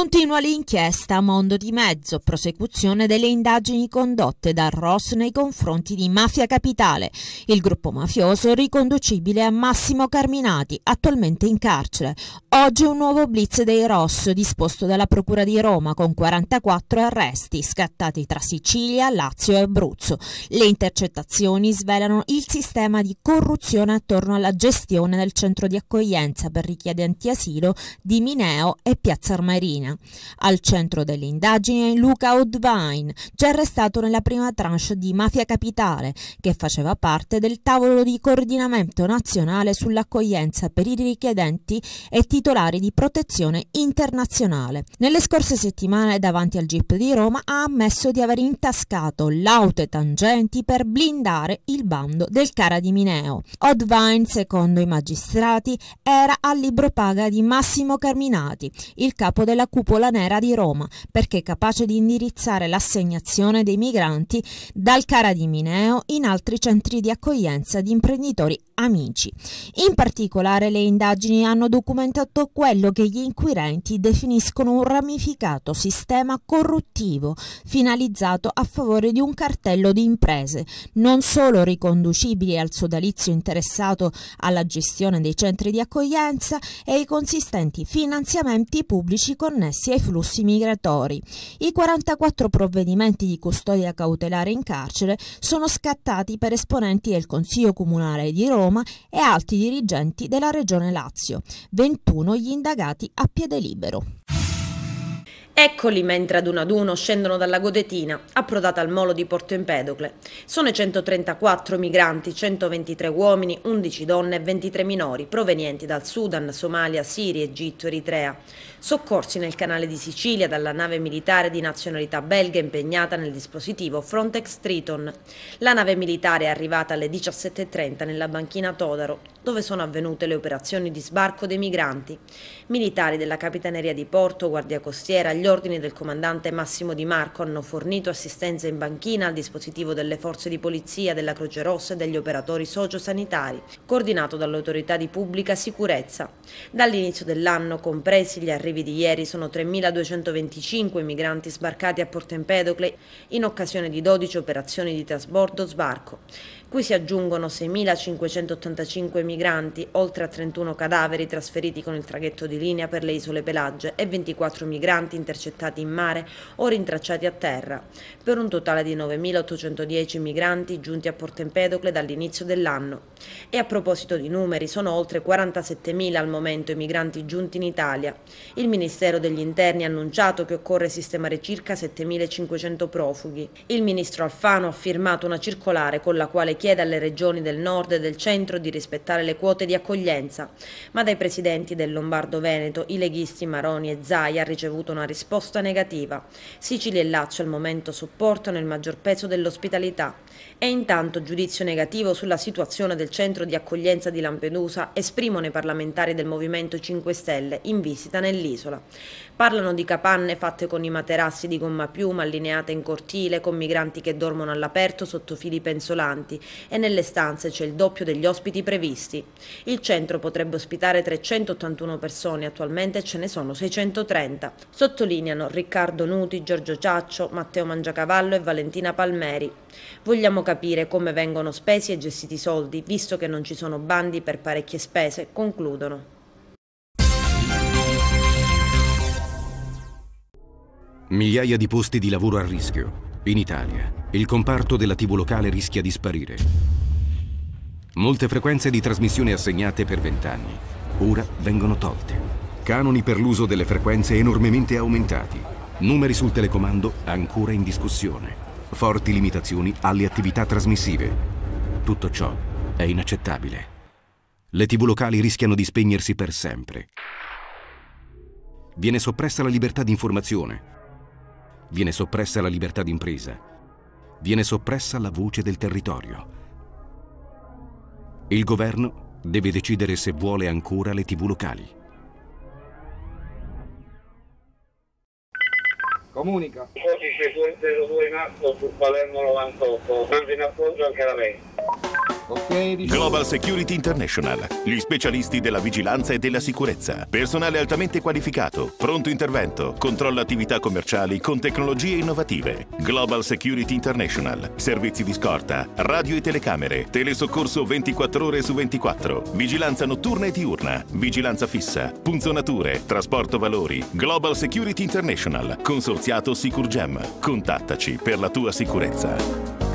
Continua l'inchiesta a mondo di mezzo, prosecuzione delle indagini condotte da Ross nei confronti di Mafia Capitale, il gruppo mafioso riconducibile a Massimo Carminati, attualmente in carcere. Oggi un nuovo blitz dei Ross disposto dalla Procura di Roma con 44 arresti scattati tra Sicilia, Lazio e Abruzzo. Le intercettazioni svelano il sistema di corruzione attorno alla gestione del centro di accoglienza per richiedenti asilo di Mineo e Piazza Armarina. Crimea. Al centro delle indagini Luca Odvine, già arrestato nella prima tranche di Mafia Capitale, che faceva parte del tavolo di coordinamento nazionale sull'accoglienza per i richiedenti e titolari di protezione internazionale. Nelle scorse settimane davanti al GIP di Roma ha ammesso di aver intascato laute tangenti per blindare il bando del Cara di Mineo. Odvine, secondo i magistrati, era al libro paga di Massimo Carminati, il capo della Curia Cupola Nera di Roma, perché capace di indirizzare l'assegnazione dei migranti dal Cara di Mineo in altri centri di accoglienza di imprenditori amici. In particolare le indagini hanno documentato quello che gli inquirenti definiscono un ramificato sistema corruttivo finalizzato a favore di un cartello di imprese, non solo riconducibili al sodalizio interessato alla gestione dei centri di accoglienza e ai consistenti finanziamenti pubblici connessi connessi ai flussi migratori. I 44 provvedimenti di custodia cautelare in carcere sono scattati per esponenti del Consiglio Comunale di Roma e altri dirigenti della Regione Lazio, 21 gli indagati a piede libero. Eccoli mentre ad uno ad uno scendono dalla godetina, approdata al molo di Porto Empedocle. Sono 134 migranti, 123 uomini, 11 donne e 23 minori, provenienti dal Sudan, Somalia, Siria, Egitto, Eritrea soccorsi nel canale di Sicilia dalla nave militare di nazionalità belga impegnata nel dispositivo Frontex Triton. La nave militare è arrivata alle 17.30 nella banchina Todaro, dove sono avvenute le operazioni di sbarco dei migranti. Militari della Capitaneria di Porto, Guardia Costiera, agli ordini del comandante Massimo Di Marco hanno fornito assistenza in banchina al dispositivo delle forze di polizia, della Croce Rossa e degli operatori sociosanitari, coordinato dall'autorità di pubblica sicurezza. Dall'inizio dell'anno, compresi gli arrivi arrivi di ieri sono 3.225 migranti sbarcati a Porto Empedocle in occasione di 12 operazioni di trasbordo sbarco cui si aggiungono 6.585 migranti, oltre a 31 cadaveri trasferiti con il traghetto di linea per le isole Pelagge e 24 migranti intercettati in mare o rintracciati a terra, per un totale di 9.810 migranti giunti a Porto Empedocle dall'inizio dell'anno. E a proposito di numeri, sono oltre 47.000 al momento i migranti giunti in Italia. Il Ministero degli Interni ha annunciato che occorre sistemare circa 7.500 profughi. Il ministro Alfano ha firmato una circolare con la quale chiede alle regioni del nord e del centro di rispettare le quote di accoglienza, ma dai presidenti del Lombardo-Veneto, i leghisti Maroni e Zai ha ricevuto una risposta negativa. Sicilia e Lazio al momento supportano il maggior peso dell'ospitalità e intanto giudizio negativo sulla situazione del centro di accoglienza di Lampedusa esprimono i parlamentari del Movimento 5 Stelle in visita nell'isola. Parlano di capanne fatte con i materassi di gomma piuma allineate in cortile, con migranti che dormono all'aperto sotto fili penzolanti e nelle stanze c'è il doppio degli ospiti previsti. Il centro potrebbe ospitare 381 persone, attualmente ce ne sono 630. Sottolineano Riccardo Nuti, Giorgio Ciaccio, Matteo Mangiacavallo e Valentina Palmeri. Vogliamo capire come vengono spesi e gestiti i soldi, visto che non ci sono bandi per parecchie spese, concludono. Migliaia di posti di lavoro a rischio. In Italia, il comparto della TV locale rischia di sparire. Molte frequenze di trasmissione assegnate per vent'anni ora vengono tolte. Canoni per l'uso delle frequenze enormemente aumentati. Numeri sul telecomando ancora in discussione. Forti limitazioni alle attività trasmissive. Tutto ciò è inaccettabile. Le tv locali rischiano di spegnersi per sempre. Viene soppressa la libertà di informazione, Viene soppressa la libertà d'impresa. Viene soppressa la voce del territorio. Il governo deve decidere se vuole ancora le tv locali. Comunica. Codice 202 in atto su Palermo 98, dove in appoggio anche la Vespa. Okay, Global Security International, gli specialisti della vigilanza e della sicurezza. Personale altamente qualificato, pronto intervento, controlla attività commerciali con tecnologie innovative. Global Security International, servizi di scorta, radio e telecamere, telesoccorso 24 ore su 24, vigilanza notturna e diurna, vigilanza fissa, punzonature, trasporto valori. Global Security International, consorzio certificato Sicurgem. Contattaci per la tua sicurezza.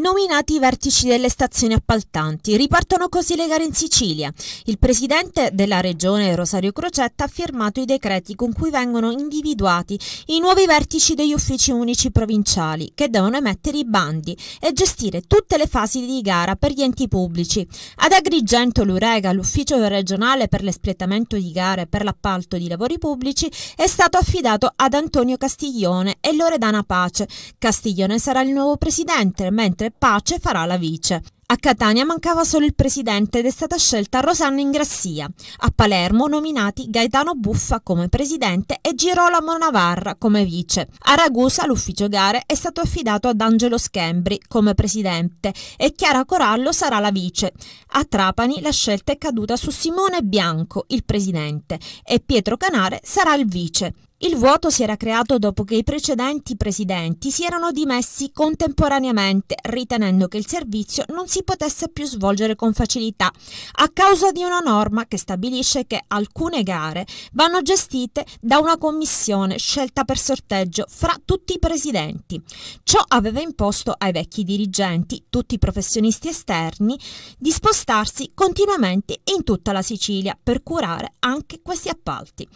Nominati i vertici delle stazioni appaltanti, ripartono così le gare in Sicilia. Il presidente della regione Rosario Crocetta ha firmato i decreti con cui vengono individuati i nuovi vertici degli uffici unici provinciali che devono emettere i bandi e gestire tutte le fasi di gara per gli enti pubblici. Ad Agrigento l'Urega, l'ufficio regionale per l'espletamento di gare per l'appalto di lavori pubblici, è stato affidato ad Antonio Castiglione e Loredana Pace. Castiglione sarà il nuovo presidente, mentre Pace farà la vice. A Catania mancava solo il presidente ed è stata scelta Rosanna Ingrassia. A Palermo nominati Gaetano Buffa come presidente e Girolamo Navarra come vice. A Ragusa l'ufficio gare è stato affidato ad Angelo Schembri come presidente e Chiara Corallo sarà la vice. A Trapani la scelta è caduta su Simone Bianco, il presidente, e Pietro Canare sarà il vice. Il vuoto si era creato dopo che i precedenti presidenti si erano dimessi contemporaneamente, ritenendo che il servizio non si potesse più svolgere con facilità, a causa di una norma che stabilisce che alcune gare vanno gestite da una commissione scelta per sorteggio fra tutti i presidenti. Ciò aveva imposto ai vecchi dirigenti, tutti i professionisti esterni, di spostarsi continuamente in tutta la Sicilia per curare anche questi appalti.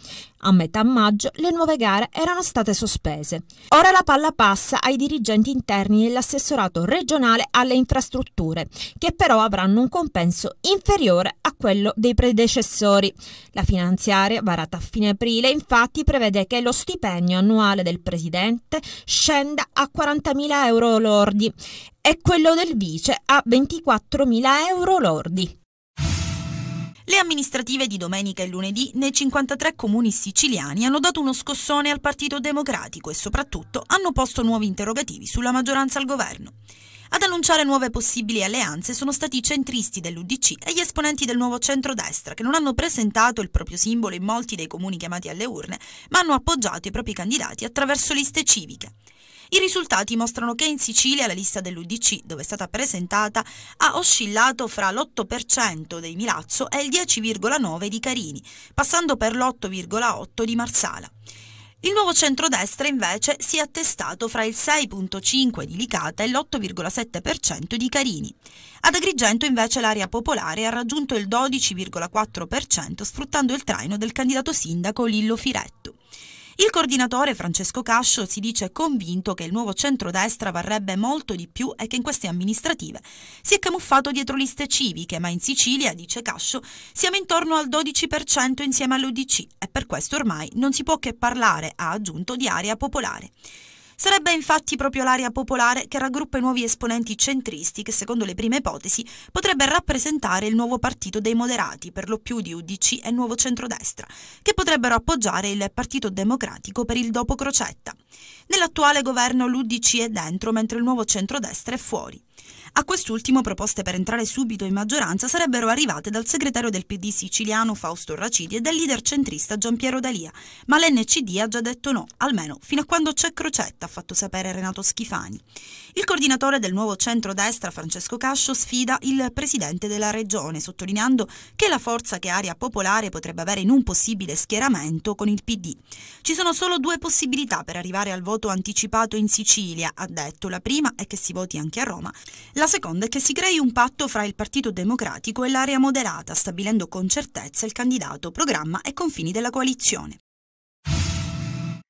A metà maggio le nuove gare erano state sospese. Ora la palla passa ai dirigenti interni dell'assessorato regionale alle infrastrutture, che però avranno un compenso inferiore a quello dei predecessori. La finanziaria, varata a fine aprile, infatti prevede che lo stipendio annuale del presidente scenda a 40.000 euro lordi e quello del vice a 24.000 euro lordi. Le amministrative di domenica e lunedì nei 53 comuni siciliani hanno dato uno scossone al Partito Democratico e soprattutto hanno posto nuovi interrogativi sulla maggioranza al governo. Ad annunciare nuove possibili alleanze sono stati i centristi dell'Udc e gli esponenti del nuovo centrodestra che non hanno presentato il proprio simbolo in molti dei comuni chiamati alle urne, ma hanno appoggiato i propri candidati attraverso liste civiche. I risultati mostrano che in Sicilia la lista dell'UDC, dove è stata presentata, ha oscillato fra l'8% dei Milazzo e il 10,9% di Carini, passando per l'8,8% di Marsala. Il nuovo centrodestra invece si è attestato fra il 6,5 di Licata e l'8,7% di Carini. Ad Agrigento invece l'area popolare ha raggiunto il 12,4% sfruttando il traino del candidato sindaco Lillo Firetto. Il coordinatore Francesco Cascio si dice convinto che il nuovo centrodestra varrebbe molto di più e che in queste amministrative si è camuffato dietro liste civiche, ma in Sicilia, dice Cascio, siamo intorno al 12% insieme all'UDC e per questo ormai non si può che parlare, ha aggiunto, di area popolare. Sarebbe infatti proprio l'area popolare che raggruppa i nuovi esponenti centristi che, secondo le prime ipotesi, potrebbe rappresentare il nuovo partito dei moderati, per lo più di UDC e Nuovo Centrodestra, che potrebbero appoggiare il Partito Democratico per il dopo Crocetta. Nell'attuale governo l'UDC è dentro, mentre il Nuovo Centrodestra è fuori. A quest'ultimo proposte per entrare subito in maggioranza sarebbero arrivate dal segretario del PD siciliano Fausto Racidi e dal leader centrista Giampiero Dalia, ma l'NCD ha già detto no, almeno fino a quando c'è Crocetta, ha fatto sapere Renato Schifani. Il coordinatore del nuovo centro-destra Francesco Cascio sfida il presidente della regione, sottolineando che la forza che Aria Popolare potrebbe avere in un possibile schieramento con il PD. Ci sono solo due possibilità per arrivare al voto anticipato in Sicilia, ha detto. La prima è che si voti anche a Roma. La la seconda è che si crei un patto fra il Partito Democratico e l'area moderata, stabilendo con certezza il candidato, programma e confini della coalizione.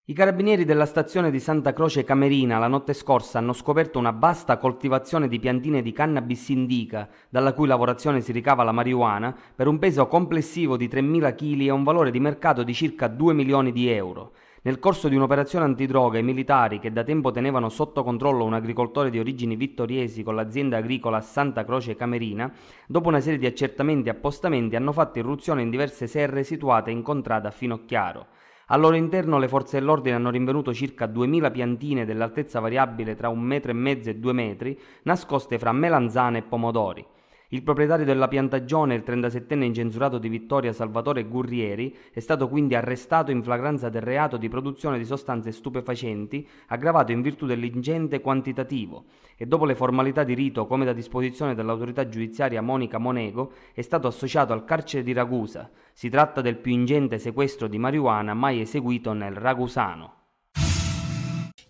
I carabinieri della stazione di Santa Croce Camerina la notte scorsa hanno scoperto una vasta coltivazione di piantine di cannabis indica, dalla cui lavorazione si ricava la marijuana, per un peso complessivo di 3.000 kg e un valore di mercato di circa 2 milioni di euro. Nel corso di un'operazione antidroga, i militari che da tempo tenevano sotto controllo un agricoltore di origini vittoriesi con l'azienda agricola Santa Croce Camerina, dopo una serie di accertamenti e appostamenti hanno fatto irruzione in diverse serre situate in contrada a Finocchiaro. Al loro interno le forze dell'ordine hanno rinvenuto circa 2000 piantine dell'altezza variabile tra un metro e mezzo e due metri, nascoste fra melanzane e pomodori. Il proprietario della piantagione, il 37enne incensurato di Vittoria Salvatore Gurrieri, è stato quindi arrestato in flagranza del reato di produzione di sostanze stupefacenti, aggravato in virtù dell'ingente quantitativo e dopo le formalità di rito come da disposizione dell'autorità giudiziaria Monica Monego, è stato associato al carcere di Ragusa. Si tratta del più ingente sequestro di marijuana mai eseguito nel Ragusano.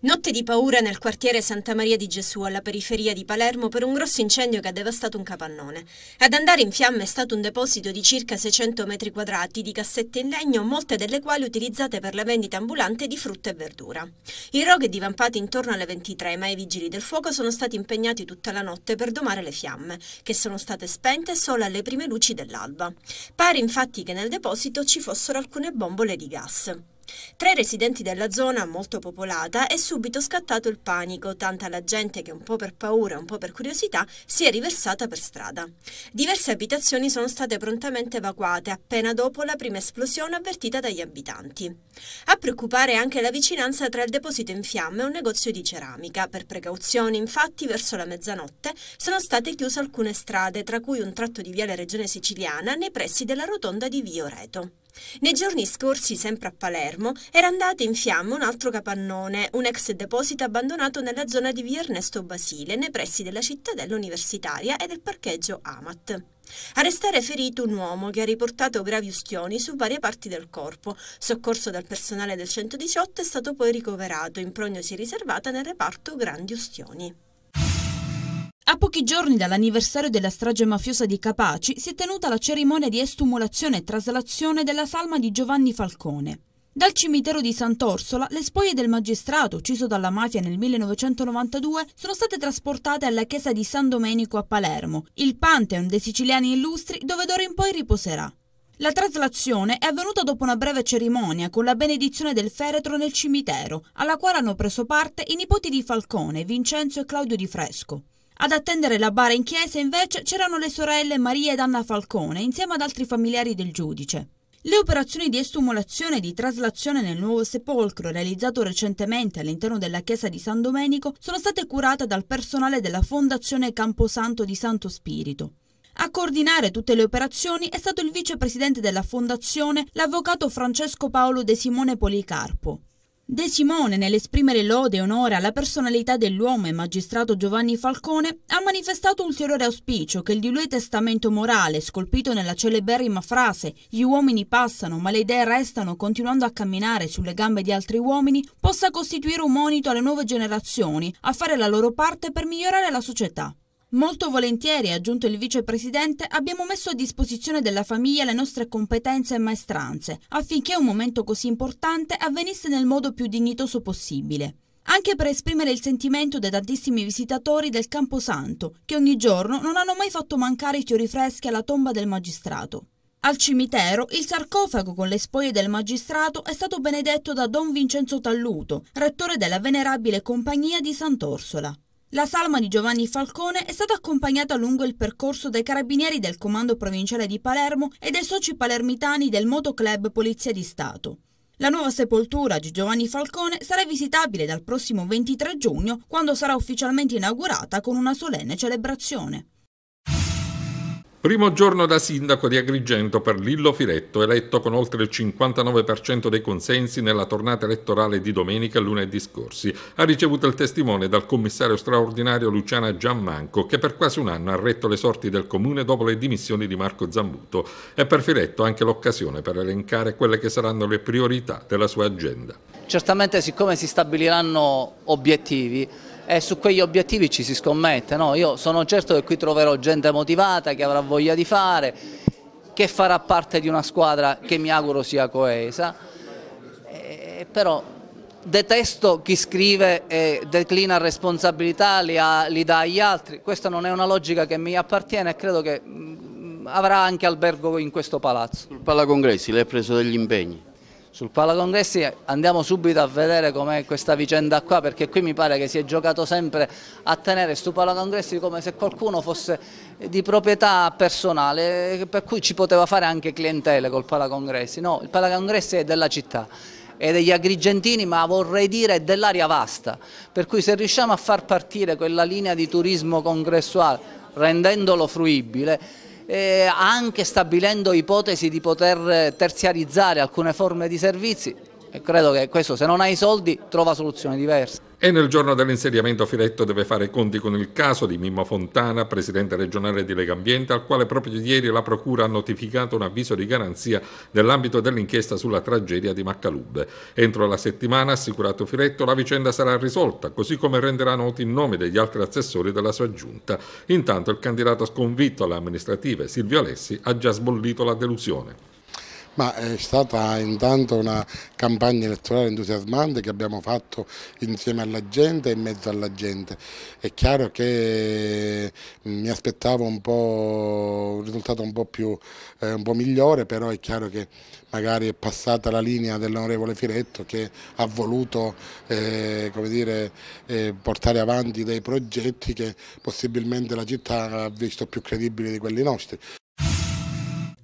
Notte di paura nel quartiere Santa Maria di Gesù alla periferia di Palermo per un grosso incendio che ha devastato un capannone. Ad andare in fiamme è stato un deposito di circa 600 metri quadrati di cassette in legno, molte delle quali utilizzate per la vendita ambulante di frutta e verdura. Il rogo è divampato intorno alle 23, ma i vigili del fuoco sono stati impegnati tutta la notte per domare le fiamme, che sono state spente solo alle prime luci dell'alba. Pare infatti che nel deposito ci fossero alcune bombole di gas. Tra i residenti della zona, molto popolata, è subito scattato il panico, tanta la gente che un po' per paura e un po' per curiosità si è riversata per strada. Diverse abitazioni sono state prontamente evacuate appena dopo la prima esplosione avvertita dagli abitanti. A preoccupare anche la vicinanza tra il deposito in fiamme e un negozio di ceramica. Per precauzione, infatti, verso la mezzanotte sono state chiuse alcune strade, tra cui un tratto di via la Regione Siciliana nei pressi della rotonda di Via Oreto. Nei giorni scorsi, sempre a Palermo, era andato in fiamme un altro capannone, un ex deposito abbandonato nella zona di via Ernesto Basile, nei pressi della cittadella universitaria e del parcheggio Amat. A restare ferito un uomo che ha riportato gravi ustioni su varie parti del corpo. Soccorso dal personale del 118 è stato poi ricoverato in prognosi riservata nel reparto Grandi Ustioni. A pochi giorni dall'anniversario della strage mafiosa di Capaci si è tenuta la cerimonia di estumulazione e traslazione della salma di Giovanni Falcone. Dal cimitero di Sant'Orsola le spoglie del magistrato ucciso dalla mafia nel 1992 sono state trasportate alla chiesa di San Domenico a Palermo, il pantheon dei siciliani illustri dove d'ora in poi riposerà. La traslazione è avvenuta dopo una breve cerimonia con la benedizione del feretro nel cimitero, alla quale hanno preso parte i nipoti di Falcone, Vincenzo e Claudio Di Fresco. Ad attendere la bara in chiesa invece c'erano le sorelle Maria ed Anna Falcone insieme ad altri familiari del giudice. Le operazioni di estumulazione e di traslazione nel nuovo sepolcro realizzato recentemente all'interno della chiesa di San Domenico sono state curate dal personale della Fondazione Camposanto di Santo Spirito. A coordinare tutte le operazioni è stato il vicepresidente della Fondazione, l'avvocato Francesco Paolo De Simone Policarpo. De Simone, nell'esprimere lode e onore alla personalità dell'uomo e magistrato Giovanni Falcone, ha manifestato ulteriore auspicio che il di lui testamento morale, scolpito nella celeberrima frase «Gli uomini passano, ma le idee restano continuando a camminare sulle gambe di altri uomini», possa costituire un monito alle nuove generazioni a fare la loro parte per migliorare la società. Molto volentieri, ha aggiunto il vicepresidente, abbiamo messo a disposizione della famiglia le nostre competenze e maestranze, affinché un momento così importante avvenisse nel modo più dignitoso possibile anche per esprimere il sentimento dei tantissimi visitatori del Camposanto, che ogni giorno non hanno mai fatto mancare i fiori freschi alla tomba del magistrato. Al cimitero, il sarcofago con le spoglie del magistrato è stato benedetto da Don Vincenzo Talluto, rettore della venerabile compagnia di Sant'Orsola. La salma di Giovanni Falcone è stata accompagnata lungo il percorso dai carabinieri del Comando Provinciale di Palermo e dai soci palermitani del Motoclub Polizia di Stato. La nuova sepoltura di Giovanni Falcone sarà visitabile dal prossimo 23 giugno, quando sarà ufficialmente inaugurata con una solenne celebrazione. Primo giorno da sindaco di Agrigento per Lillo Firetto, eletto con oltre il 59% dei consensi nella tornata elettorale di domenica e lunedì scorsi. Ha ricevuto il testimone dal commissario straordinario Luciana Giammanco, che per quasi un anno ha retto le sorti del comune dopo le dimissioni di Marco Zambuto. E per Firetto anche l'occasione per elencare quelle che saranno le priorità della sua agenda. Certamente siccome si stabiliranno obiettivi, e su quegli obiettivi ci si scommette. No? Io sono certo che qui troverò gente motivata, che avrà voglia di fare, che farà parte di una squadra che mi auguro sia coesa, e, eh, però detesto chi scrive e declina responsabilità, li, ha, li dà agli altri, questa non è una logica che mi appartiene e credo che mm, avrà anche albergo in questo palazzo. Sul Palacongressi lei ha preso degli impegni? Sul Palacongressi andiamo subito a vedere com'è questa vicenda qua perché qui mi pare che si è giocato sempre a tenere su Palacongressi come se qualcuno fosse di proprietà personale per cui ci poteva fare anche clientele col Palacongressi, no il Palacongressi è della città e degli agrigentini ma vorrei dire dell'aria vasta per cui se riusciamo a far partire quella linea di turismo congressuale rendendolo fruibile eh, anche stabilendo ipotesi di poter terziarizzare alcune forme di servizi e credo che questo se non hai i soldi trova soluzioni diverse. E nel giorno dell'insediamento Filetto deve fare conti con il caso di Mimmo Fontana, presidente regionale di Lega Ambiente, al quale proprio ieri la Procura ha notificato un avviso di garanzia nell'ambito dell'inchiesta sulla tragedia di Maccalubbe. Entro la settimana, assicurato Filetto, la vicenda sarà risolta, così come renderà noti i nomi degli altri assessori della sua giunta. Intanto il candidato sconvitto alle amministrative, Silvio Alessi, ha già sbollito la delusione. Ma è stata intanto una campagna elettorale entusiasmante che abbiamo fatto insieme alla gente e in mezzo alla gente. È chiaro che eh, mi aspettavo un, un risultato un po, più, eh, un po' migliore, però è chiaro che magari è passata la linea dell'onorevole Firetto che ha voluto eh, dire, eh, portare avanti dei progetti che possibilmente la città ha visto più credibili di quelli nostri.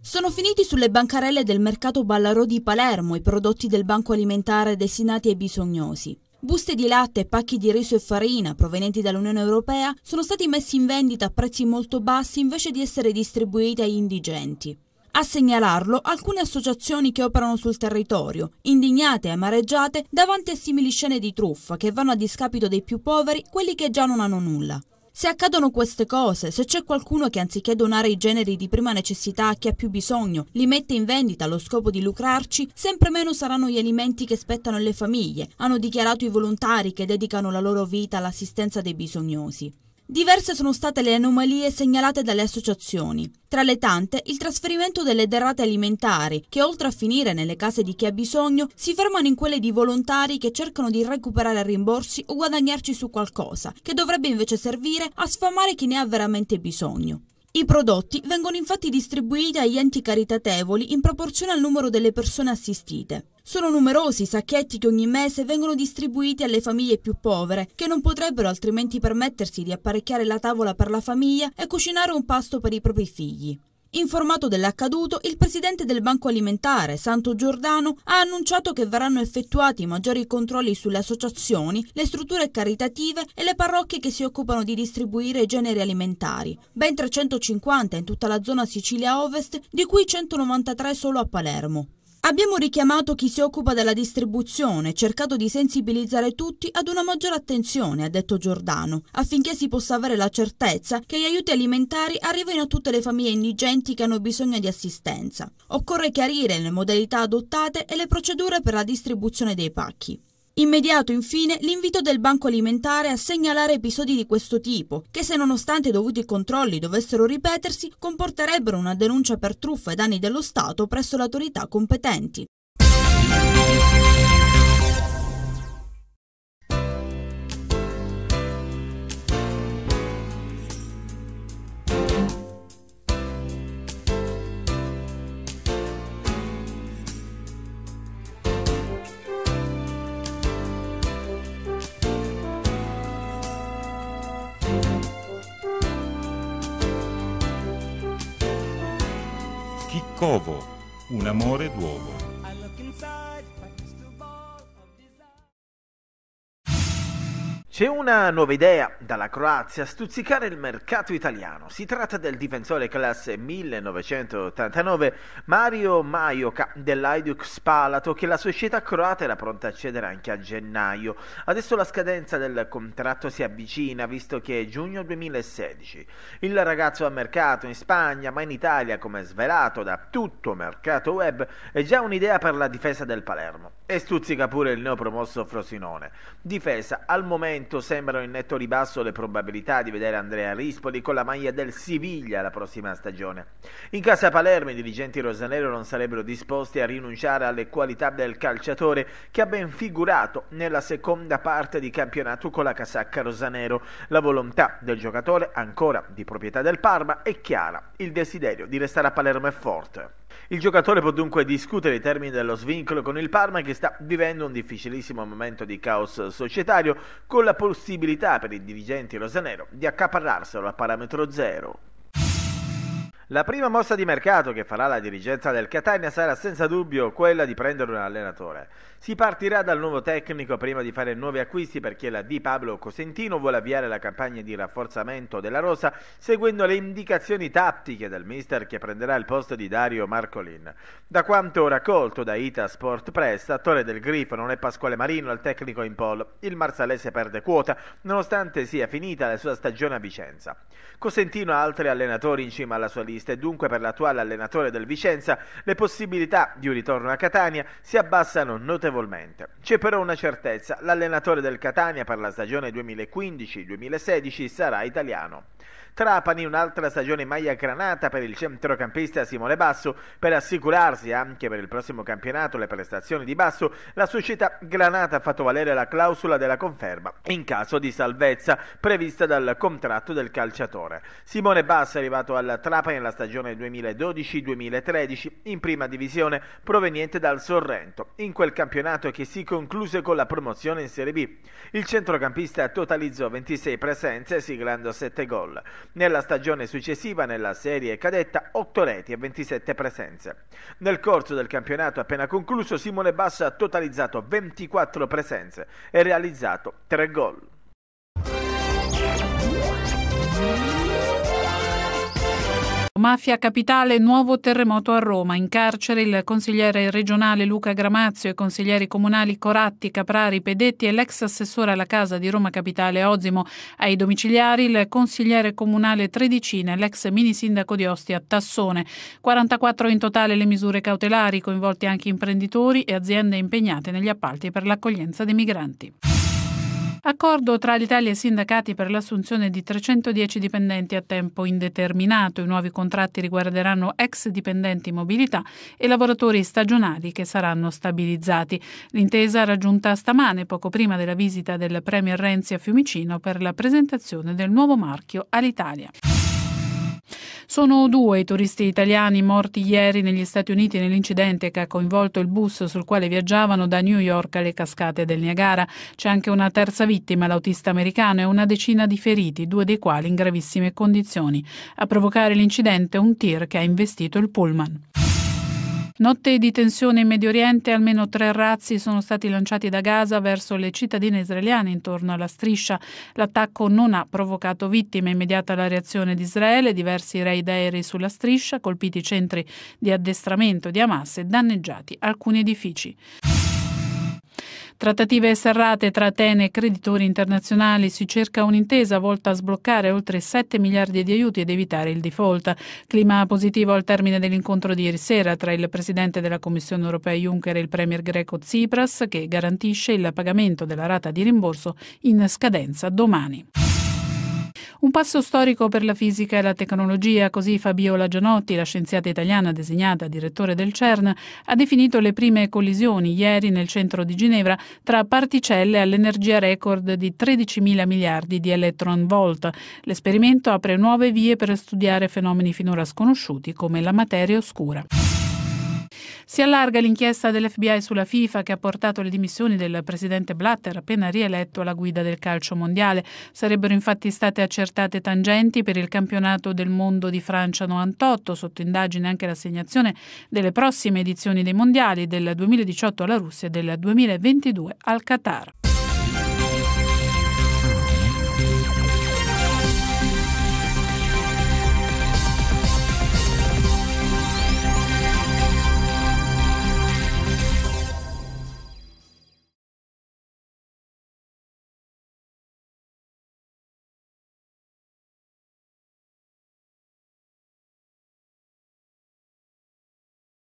Sono finiti sulle bancarelle del mercato Ballarò di Palermo i prodotti del banco alimentare destinati ai bisognosi. Buste di latte e pacchi di riso e farina provenienti dall'Unione Europea sono stati messi in vendita a prezzi molto bassi invece di essere distribuiti agli indigenti. A segnalarlo alcune associazioni che operano sul territorio, indignate e amareggiate davanti a simili scene di truffa che vanno a discapito dei più poveri, quelli che già non hanno nulla. Se accadono queste cose, se c'è qualcuno che anziché donare i generi di prima necessità a chi ha più bisogno, li mette in vendita allo scopo di lucrarci, sempre meno saranno gli alimenti che spettano alle famiglie, hanno dichiarato i volontari che dedicano la loro vita all'assistenza dei bisognosi. Diverse sono state le anomalie segnalate dalle associazioni. Tra le tante, il trasferimento delle derrate alimentari, che oltre a finire nelle case di chi ha bisogno, si fermano in quelle di volontari che cercano di recuperare rimborsi o guadagnarci su qualcosa, che dovrebbe invece servire a sfamare chi ne ha veramente bisogno. I prodotti vengono infatti distribuiti agli enti caritatevoli in proporzione al numero delle persone assistite. Sono numerosi i sacchetti che ogni mese vengono distribuiti alle famiglie più povere, che non potrebbero altrimenti permettersi di apparecchiare la tavola per la famiglia e cucinare un pasto per i propri figli. Informato dell'accaduto, il presidente del Banco Alimentare, Santo Giordano, ha annunciato che verranno effettuati maggiori controlli sulle associazioni, le strutture caritative e le parrocchie che si occupano di distribuire generi alimentari. Ben 350 in tutta la zona Sicilia Ovest, di cui 193 solo a Palermo. Abbiamo richiamato chi si occupa della distribuzione, cercato di sensibilizzare tutti ad una maggiore attenzione, ha detto Giordano, affinché si possa avere la certezza che gli aiuti alimentari arrivino a tutte le famiglie indigenti che hanno bisogno di assistenza. Occorre chiarire le modalità adottate e le procedure per la distribuzione dei pacchi. Immediato infine l'invito del Banco Alimentare a segnalare episodi di questo tipo, che se nonostante i dovuti controlli dovessero ripetersi, comporterebbero una denuncia per truffa e danni dello Stato presso le autorità competenti. nuovo, un amore d'uovo. C'è una nuova idea dalla Croazia stuzzicare il mercato italiano. Si tratta del difensore classe 1989 Mario Majoka dell'Aiduk Spalato che la società croata era pronta a cedere anche a gennaio. Adesso la scadenza del contratto si avvicina visto che è giugno 2016. Il ragazzo ha mercato in Spagna ma in Italia come svelato da tutto mercato web è già un'idea per la difesa del Palermo. E stuzzica pure il neopromosso Frosinone. Difesa al momento momento sembrano in netto ribasso le probabilità di vedere Andrea Rispoli con la maglia del Siviglia la prossima stagione. In casa Palermo i dirigenti rosanero non sarebbero disposti a rinunciare alle qualità del calciatore che ha ben figurato nella seconda parte di campionato con la casacca rosanero. La volontà del giocatore, ancora di proprietà del Parma, è chiara. Il desiderio di restare a Palermo è forte. Il giocatore può dunque discutere i termini dello svincolo con il Parma che sta vivendo un difficilissimo momento di caos societario con la possibilità per i dirigenti rosanero di accaparrarselo a parametro zero. La prima mossa di mercato che farà la dirigenza del Catania sarà senza dubbio quella di prendere un allenatore. Si partirà dal nuovo tecnico prima di fare nuovi acquisti perché la Di Pablo Cosentino vuole avviare la campagna di rafforzamento della rosa seguendo le indicazioni tattiche del mister che prenderà il posto di Dario Marcolin. Da quanto raccolto da Ita Sport Press, attore del Grifo non è Pasquale Marino il tecnico in polo. Il marsalese perde quota nonostante sia finita la sua stagione a Vicenza. Cosentino ha altri allenatori in cima alla sua lista e dunque per l'attuale allenatore del Vicenza le possibilità di un ritorno a Catania si abbassano notevolmente notevolmente. C'è però una certezza, l'allenatore del Catania per la stagione 2015-2016 sarà italiano. Trapani un'altra stagione maglia granata per il centrocampista Simone Basso. Per assicurarsi anche per il prossimo campionato le prestazioni di Basso, la società granata ha fatto valere la clausola della conferma in caso di salvezza prevista dal contratto del calciatore. Simone Basso è arrivato al Trapani nella stagione 2012-2013 in prima divisione proveniente dal Sorrento, in quel campionato che si concluse con la promozione in Serie B. Il centrocampista totalizzò 26 presenze siglando 7 gol. Nella stagione successiva, nella Serie Cadetta, 8 reti e 27 presenze. Nel corso del campionato appena concluso, Simone Bassa ha totalizzato 24 presenze e realizzato 3 gol. Mafia Capitale, nuovo terremoto a Roma. In carcere il consigliere regionale Luca Gramazio e i consiglieri comunali Coratti, Caprari, Pedetti e l'ex assessore alla casa di Roma Capitale Ozimo. Ai domiciliari il consigliere comunale Tredicina e l'ex mini sindaco di Ostia Tassone. 44 in totale le misure cautelari, coinvolti anche imprenditori e aziende impegnate negli appalti per l'accoglienza dei migranti. Accordo tra l'Italia e i sindacati per l'assunzione di 310 dipendenti a tempo indeterminato. I nuovi contratti riguarderanno ex dipendenti in mobilità e lavoratori stagionali che saranno stabilizzati. L'intesa raggiunta stamane, poco prima della visita del Premier Renzi a Fiumicino per la presentazione del nuovo marchio all'Italia. Sono due i turisti italiani morti ieri negli Stati Uniti nell'incidente che ha coinvolto il bus sul quale viaggiavano da New York alle cascate del Niagara. C'è anche una terza vittima, l'autista americano, e una decina di feriti, due dei quali in gravissime condizioni. A provocare l'incidente un tir che ha investito il pullman. Notte di tensione in Medio Oriente, almeno tre razzi sono stati lanciati da Gaza verso le cittadine israeliane intorno alla striscia. L'attacco non ha provocato vittime, immediata la reazione di Israele, diversi raid aerei sulla striscia, colpiti centri di addestramento di Hamas e danneggiati alcuni edifici. Trattative serrate tra Atene e creditori internazionali si cerca un'intesa volta a sbloccare oltre 7 miliardi di aiuti ed evitare il default. Clima positivo al termine dell'incontro di ieri sera tra il presidente della Commissione europea Juncker e il premier greco Tsipras che garantisce il pagamento della rata di rimborso in scadenza domani. Un passo storico per la fisica e la tecnologia, così Fabiola Gianotti, la scienziata italiana designata direttore del CERN, ha definito le prime collisioni ieri nel centro di Ginevra tra particelle all'energia record di 13 mila miliardi di electron volt. L'esperimento apre nuove vie per studiare fenomeni finora sconosciuti come la materia oscura. Si allarga l'inchiesta dell'FBI sulla FIFA che ha portato le dimissioni del presidente Blatter appena rieletto alla guida del calcio mondiale. Sarebbero infatti state accertate tangenti per il campionato del mondo di Francia 98, sotto indagine anche l'assegnazione delle prossime edizioni dei mondiali del 2018 alla Russia e del 2022 al Qatar.